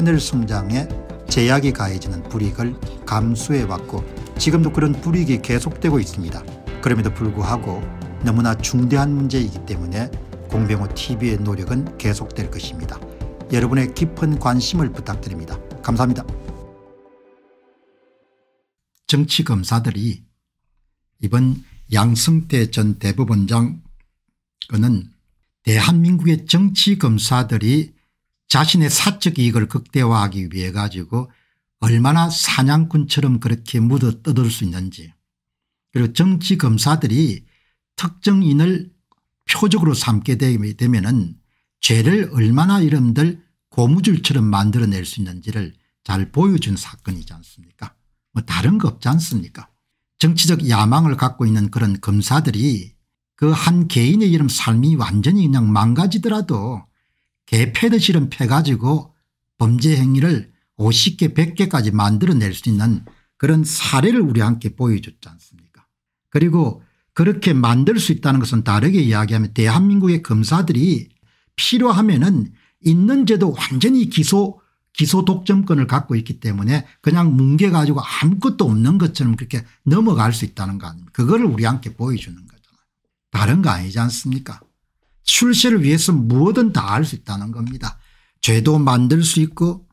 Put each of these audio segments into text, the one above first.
하늘 성장에 제약이 가해지는 불이익을 감수해왔고 지금도 그런 불이익이 계속되고 있습니다. 그럼에도 불구하고 너무나 중대한 문제이기 때문에 공병호 TV의 노력은 계속될 것입니다. 여러분의 깊은 관심을 부탁드립니다. 감사합니다. 정치 검사들이 이번 양승태 전 대법원장 그는 대한민국의 정치 검사들이 자신의 사적 이익을 극대화하기 위해 가지고 얼마나 사냥꾼처럼 그렇게 묻어 떠들 수 있는지 그리고 정치 검사들이 특정인을 표적으로 삼게 되면 은 죄를 얼마나 이름들 고무줄처럼 만들어낼 수 있는지를 잘 보여준 사건이지 않습니까 뭐 다른 거 없지 않습니까 정치적 야망을 갖고 있는 그런 검사들이 그 한 개인의 이름 삶이 완전히 그냥 망가지더라도 개패를 실은 패가지고 범죄 행위를 50개 100개까지 만들어낼 수 있는 그런 사례를 우리 함께 보여줬지 않습니까 그리고 그렇게 만들 수 있다는 것은 다르게 이야기하면 대한민국의 검사들이 필요하면 은 있는 제도 완전히 기소 기소 독점권을 갖고 있기 때문에 그냥 뭉개 가지고 아무것도 없는 것처럼 그렇게 넘어갈 수 있다는 거 아닙니까 그거를 우리 함께 보여주는 거잖아요. 다른 거 아니지 않습니까 출세를 위해서 무엇든 다 할 수 있다는 겁니다. 죄도 만들 수 있고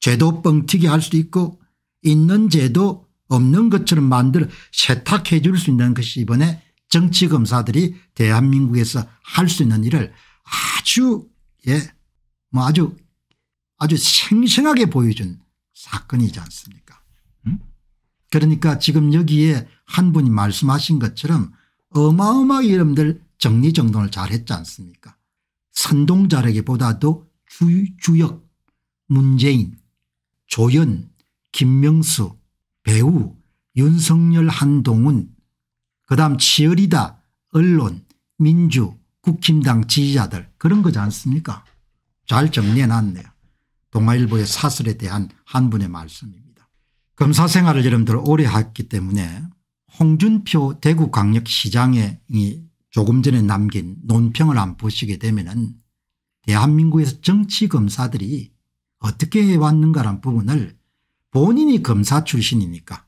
죄도 뻥튀기 할 수 있고 있는 죄도 없는 것처럼 만들어 세탁해 줄 수 있는 것이 이번에 정치검사들이 대한민국에서 할 수 있는 일을 아주 예, 뭐 아주 아주 생생하게 보여준 사건이지 않습니까 음? 그러니까 지금 여기에 한 분이 말씀하신 것처럼 어마어마하게 여러분들 정리정돈을 잘 했지 않습니까 선동자력게보다도 주, 주역 문재인 조연 김명수 배우 윤석열 한동훈 그 다음 치열이다 언론 민주 국힘당 지지자들 그런 거지 않습니까 잘 정리해놨네요. 동아일보의 사설에 대한 한 분의 말씀입니다. 검사 생활을 여러분들 오래 했기 때문에 홍준표 대구광역시장이 조금 전에 남긴 논평을 안 보시게 되면 대한민국에서 정치검사들이 어떻게 해왔는가라는 부분을 본인이 검사 출신이니까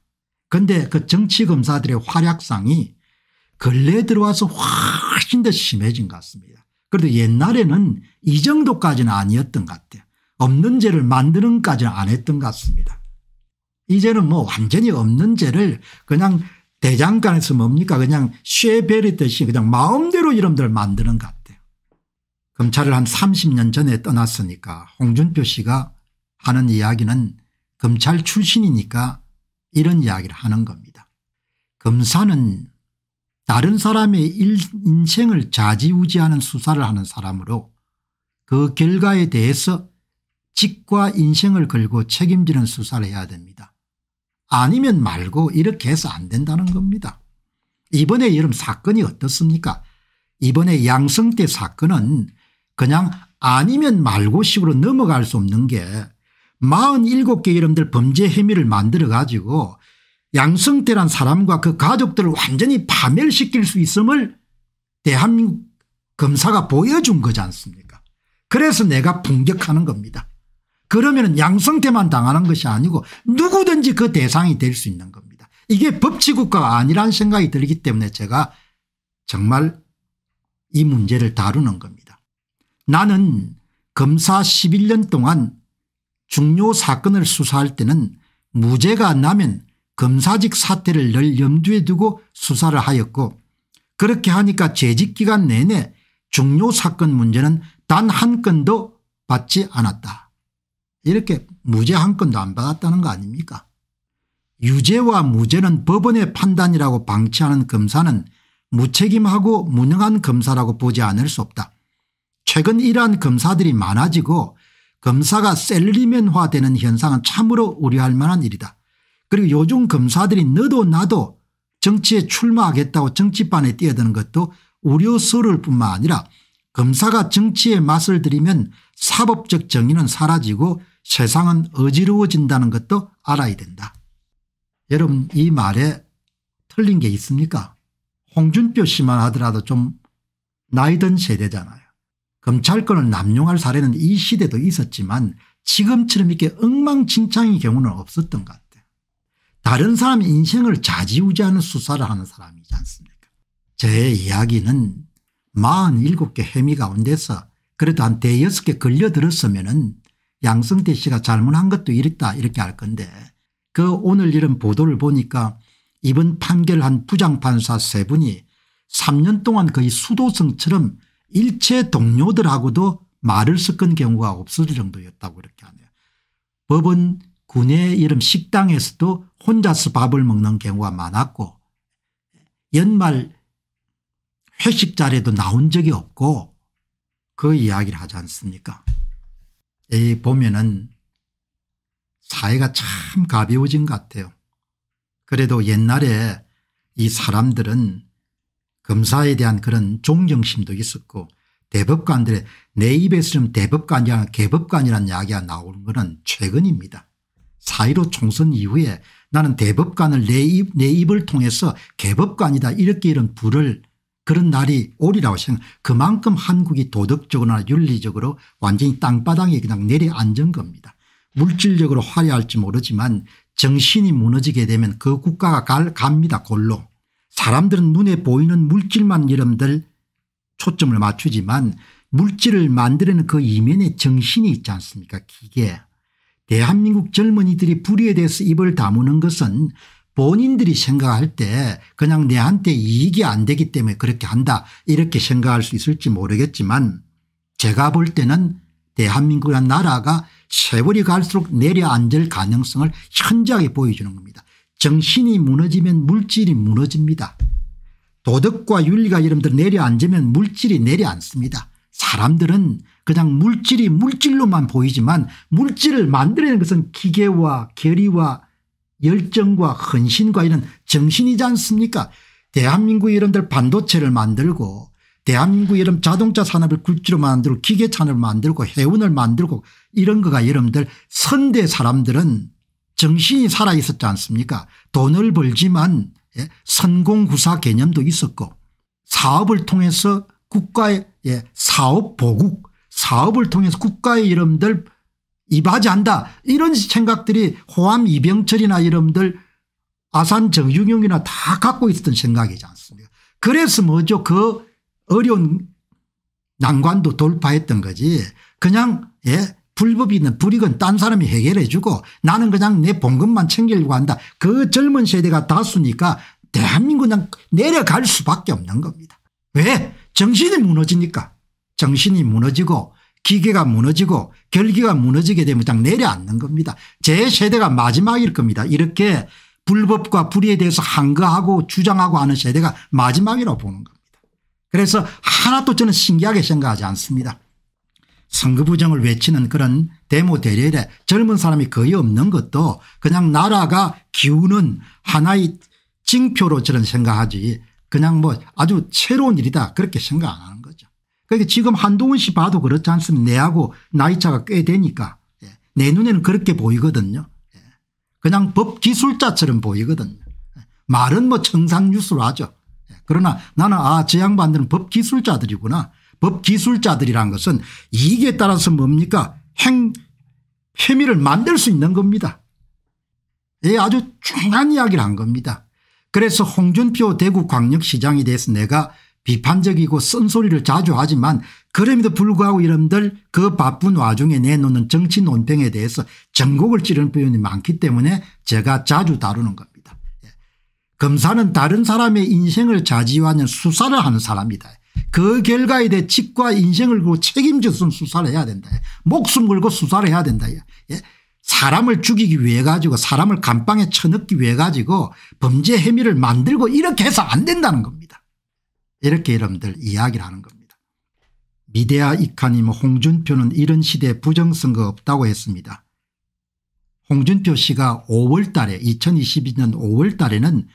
근데 그 정치검사들의 활약상이 근래 들어와서 훨씬 더 심해진 것 같습니다. 그래도 옛날에는 이 정도까지는 아니었던 것 같아요. 없는 죄를 만드는 까지는 안 했던 것 같습니다. 이제는 뭐 완전히 없는 죄를 그냥 대장간에서 뭡니까 그냥 쉐베리듯이 그냥 마음대로 이름들을 만드는 것 같아요. 검찰을 한 30년 전에 떠났으니까 홍준표 씨가 하는 이야기는 검찰 출신이니까 이런 이야기를 하는 겁니다. 검사는 다른 사람의 인생을 좌지우지하는 수사를 하는 사람으로 그 결과에 대해서 직과 인생을 걸고 책임지는 수사를 해야 됩니다. 아니면 말고 이렇게 해서 안 된다는 겁니다. 이번에 여러 사건이 어떻습니까 이번에 양성태 사건은 그냥 아니면 말고 식으로 넘어갈 수 없는 게 47개 여러분들 범죄 혐의를 만들어 가지고 양성태란 사람과 그 가족들을 완전히 파멸시킬 수 있음을 대한민국 검사가 보여준 거지 않습니까 그래서 내가 분격하는 겁니다. 그러면 양성태만 당하는 것이 아니고 누구든지 그 대상이 될 수 있는 겁니다. 이게 법치국가가 아니라는 생각이 들기 때문에 제가 정말 이 문제를 다루는 겁니다. 나는 검사 11년 동안 중요 사건을 수사할 때는 무죄가 나면 검사직 사태를 늘 염두에 두고 수사를 하였고 그렇게 하니까 재직기간 내내 중요 사건 문제는 단 한 건도 받지 않았다. 이렇게 무죄 한 건도 안 받았다는 거 아닙니까 유죄와 무죄는 법원의 판단이라고 방치하는 검사는 무책임하고 무능한 검사라고 보지 않을 수 없다. 최근 이러한 검사들이 많아지고 검사가 셀리맨화되는 현상은 참으로 우려할 만한 일이다. 그리고 요즘 검사들이 너도 나도 정치에 출마하겠다고 정치판에 뛰어드는 것도 우려스러울 뿐만 아니라 검사가 정치에 맛을 들이면 사법적 정의는 사라지고 세상은 어지러워진다는 것도 알아야 된다. 여러분 이 말에 틀린 게 있습니까? 홍준표 씨만 하더라도 좀 나이든 세대잖아요. 검찰권을 남용할 사례는 이 시대도 있었지만 지금처럼 이렇게 엉망진창인 경우는 없었던 것 같아요. 다른 사람 인생을 좌지우지하는 수사를 하는 사람이지 않습니까? 제 이야기는 47개 혐의 가운데서 그래도 한 대여섯 개 걸려들었으면 양승태 씨가 잘못한 것도 이렇다 이렇게 할 건데 그 오늘 이런 보도를 보니까 이번 판결한 부장판사 세 분이 3년 동안 거의 수도승처럼 일체 동료들하고도 말을 섞은 경우가 없을 정도였다고 이렇게 하네요. 법은 군의 이름 식당에서도 혼자서 밥을 먹는 경우가 많았고 연말 회식 자리에도 나온 적이 없고 그 이야기를 하지 않습니까 에 보면은 사회가 참 가벼워진 것 같아요. 그래도 옛날에 이 사람들은 검사에 대한 그런 존경심도 있었고 대법관들의 내 입에서 좀 대법관이랑 개법관이라 이야기가 나오는 것은 최근입니다. 사이로 총선 이후에 나는 대법관을 내, 입, 내 입을 통해서 개법관이다 이렇게 이런 불을 그런 날이 오리라고 생각 그만큼 한국이 도덕적으로나 윤리적으로 완전히 땅바닥에 그냥 내려앉은 겁니다. 물질적으로 화려할지 모르지만 정신이 무너지게 되면 그 국가가 갈, 갑니다 골로. 사람들은 눈에 보이는 물질만 여러분들 초점을 맞추지만 물질을 만드는 그 이면에 정신이 있지 않습니까 기계. 대한민국 젊은이들이 불의에 대해서 입을 다무는 것은 본인들이 생각할 때 그냥 내한테 이익이 안 되기 때문에 그렇게 한다 이렇게 생각할 수 있을지 모르겠지만 제가 볼 때는 대한민국이란 나라가 세월이 갈수록 내려앉을 가능성을 현저하게 보여주는 겁니다. 정신이 무너지면 물질이 무너집니다. 도덕과 윤리가 여러분들 내려앉으면 물질이 내려앉습니다. 사람들은 그냥 물질이 물질로만 보이지만 물질을 만들어내는 것은 기계와 결의와 열정과 헌신과 이런 정신이지 않습니까 대한민국 이름들 반도체를 만들고 대한민국 이름 자동차 산업을 굴지로 만들고 기계 산업을 만들고 해운을 만들고 이런 거가 여러분들 선대 사람들은 정신이 살아 있었지 않습니까 돈을 벌지만 예, 선공구사 개념도 있었고 사업을 통해서 국가의 예, 사업보국 사업을 통해서 국가의 이름들 이바지한다 이런 생각들이 호암 이병철이나 이름들 아산 정유경이나 다 갖고 있었던 생각이지 않습니까 그래서 뭐죠 그 어려운 난관도 돌파했던 거지 그냥 예 불법이든 불이건 딴 사람이 해결해 주고 나는 그냥 내 봉급만 챙기려고 한다 그 젊은 세대가 다수니까 대한민국은 내려갈 수밖에 없는 겁니다 왜 정신이 무너지니까 정신이 무너지고 기계가 무너지고 결기가 무너지게 되면 딱 내려앉는 겁니다. 제 세대가 마지막일 겁니다. 이렇게 불법과 불의에 대해서 항거하고 주장하고 하는 세대가 마지막이라고 보는 겁니다. 그래서 하나도 저는 신기하게 생각하지 않습니다. 선거 부정을 외치는 그런 데모 대례에 젊은 사람이 거의 없는 것도 그냥 나라가 기우는 하나의 징표로 저는 생각하지 그냥 뭐 아주 새로운 일이다 그렇게 생각 안 하는 거죠. 그런데 그러니까 지금 한동훈 씨 봐도 그렇지 않습니까 내하고 나이차가 꽤 되니까 예. 내 눈에는 그렇게 보이거든요. 예. 그냥 법 기술자처럼 보이거든요. 예. 말은 뭐청산뉴스로 하죠. 그러나 나는 아저 양반들은 법 기술자들이구나. 법 기술자들이란 것은 이익에 따라서 뭡니까 행 혐의를 만들 수 있는 겁니다. 예, 아주 중요한 이야기를 한 겁니다. 그래서 홍준표 대구 광역시장에 대해서 내가 비판적이고 쓴소리를 자주 하지만 그럼에도 불구하고 이름들 그 바쁜 와중에 내놓는 정치 논평에 대해서 전곡을 찌르는 표현이 많기 때문에 제가 자주 다루는 겁니다. 예. 검사는 다른 사람의 인생을 자지하는 수사를 하는 사람이다. 그 결과에 대해 직과 인생을 그 책임져서 수사를 해야 된다. 예. 목숨 걸고 수사를 해야 된다. 예. 예. 사람을 죽이기 위해 가지고 사람을 감방에 쳐넣기 위해 가지고 범죄 혐의를 만들고 이렇게 해서 안 된다는 겁니다. 이렇게 여러분들 이야기를 하는 겁니다. 미대아 이카님 홍준표는 이런 시대 에 부정선거 없다고 했습니다. 홍준표 씨가 5월 달에 2022년 5월 달에는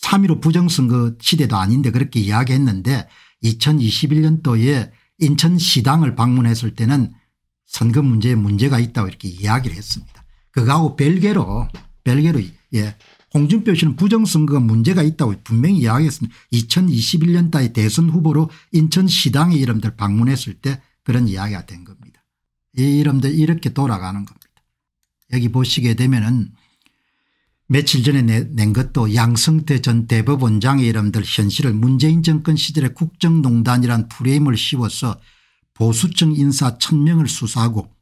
3.15 부정선거 시대도 아닌데 그렇게 이야기했는데 2021년도에 인천시당을 방문했을 때는 선거 문제에 문제가 있다고 이렇게 이야기를 했습니다. 그거하고 별개로 별개로 예 홍준표 씨는 부정선거가 문제가 있다고 분명히 이야기했습니다. 2021년 따위 대선 후보로 인천시당의 이름들 방문했을 때 그런 이야기가 된 겁니다. 이 이름들 이렇게 돌아가는 겁니다. 여기 보시게 되면 은 며칠 전에 낸 것도 양성태전 대법원장의 이름들 현실을 문재인 정권 시절의 국정농단이란 프레임을 씌워서 보수층 인사 1 0 0 0명을 수사하고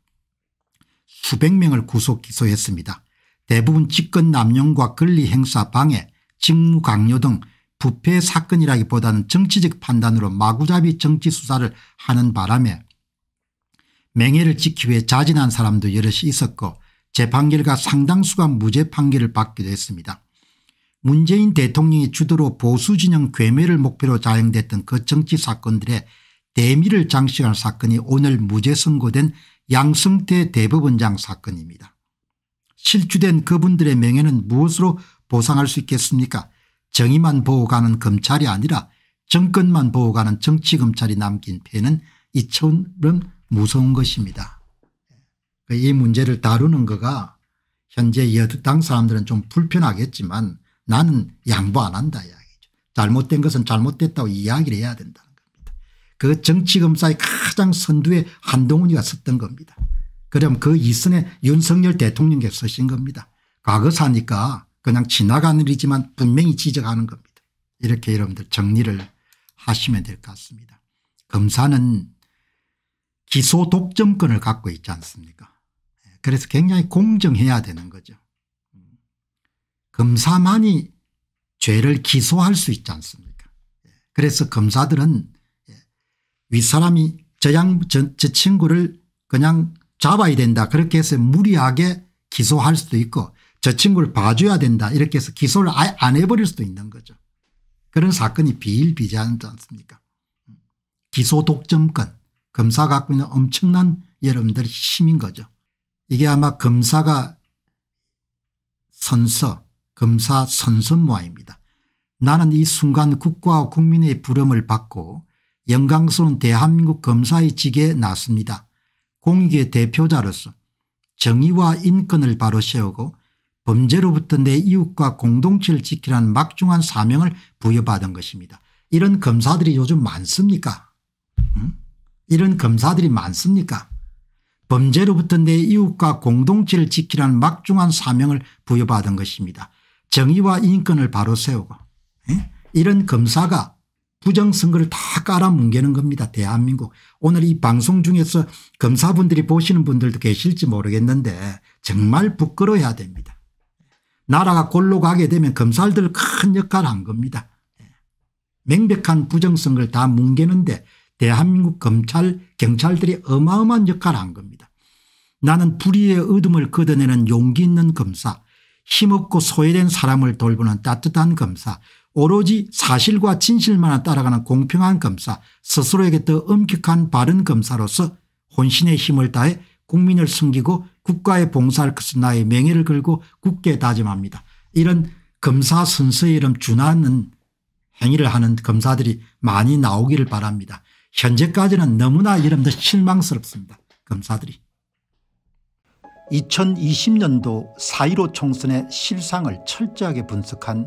수백 명을 구속 기소했습니다. 대부분 직권 남용과 권리 행사 방해 직무 강요 등 부패 사건이라기보다는 정치적 판단으로 마구잡이 정치 수사를 하는 바람에 명예를 지키기 위해 자진한 사람도 여럿이 있었고 재판 결과 상당수가 무죄 판결을 받기도 했습니다. 문재인 대통령이 주도로 보수진영 괴멸을 목표로 자행됐던 그 정치 사건들의 대미를 장식한 사건이 오늘 무죄 선고된 양승태 대법원장 사건입니다. 실추된 그분들의 명예는 무엇으로 보상할 수 있겠습니까 정의만 보호가는 검찰이 아니라 정권만 보호가는 정치검찰이 남긴 패는 이처럼 무서운 것입니다. 그 이 문제를 다루는 거가 현재 여당 사람들은 좀 불편하겠지만 나는 양보 안 한다 이야기죠. 잘못된 것은 잘못됐다고 이야기를 해야 된다는 겁니다. 그 정치검사의 가장 선두에 한동훈이가 섰던 겁니다. 그럼 그 이선에 윤석열 대통령께서 쓰신 겁니다. 과거사니까 그냥 지나간 일이지만 분명히 지적하는 겁니다. 이렇게 여러분들 정리를 하시면 될 것 같습니다. 검사는 기소 독점권을 갖고 있지 않습니까 그래서 굉장히 공정해야 되는 거죠. 검사만이 죄를 기소할 수 있지 않습니까 그래서 검사들은 예, 윗사람이 저, 양, 저, 저 친구를 그냥 잡아야 된다 그렇게 해서 무리하게 기소할 수도 있고 저 친구를 봐줘야 된다 이렇게 해서 기소를 아예 안 해버릴 수도 있는 거죠. 그런 사건이 비일비재하지 않습니까 기소 독점권 검사 갖고 있는 엄청난 여러분들 힘인 거죠. 이게 아마 검사가 선서 검사 선선모아입니다. 나는 이 순간 국가와 국민의 부름을 받고 영광스러운 대한민국 검사의 직에 났습니다. 공익의 대표자로서 정의와 인권을 바로 세우고 범죄로부터 내 이웃과 공동체를 지키라는 막중한 사명을 부여받은 것입니다. 이런 검사들이 요즘 많습니까? 음? 이런 검사들이 많습니까? 범죄로부터 내 이웃과 공동체를 지키라는 막중한 사명을 부여받은 것입니다. 정의와 인권을 바로 세우고 에? 이런 검사가 부정선거를 다 깔아뭉개는 겁니다. 대한민국. 오늘 이 방송 중에서 검사분들이 보시는 분들도 계실지 모르겠는데 정말 부끄러워야 됩니다. 나라가 골로 가게 되면 검사들 큰 역할을 한 겁니다. 예. 명백한 부정선거를 다 뭉개는데 대한민국 검찰 경찰들이 어마어마한 역할을 한 겁니다. 나는 불의의 어둠을 걷어내는 용기 있는 검사 힘없고 소외된 사람을 돌보는 따뜻한 검사 오로지 사실과 진실만을 따라가는 공평한 검사 스스로에게 더 엄격한 바른 검사로서 혼신의 힘을 다해 국민을 숨기고 국가의 봉사할 것은 나의 명예를 걸고 굳게 다짐합니다. 이런 검사 선서의 이름 준하는 행위를 하는 검사들이 많이 나오기를 바랍니다. 현재까지는 너무나 이름도 실망스럽습니다. 검사들이. 2020년도 4.15 총선의 실상을 철저하게 분석한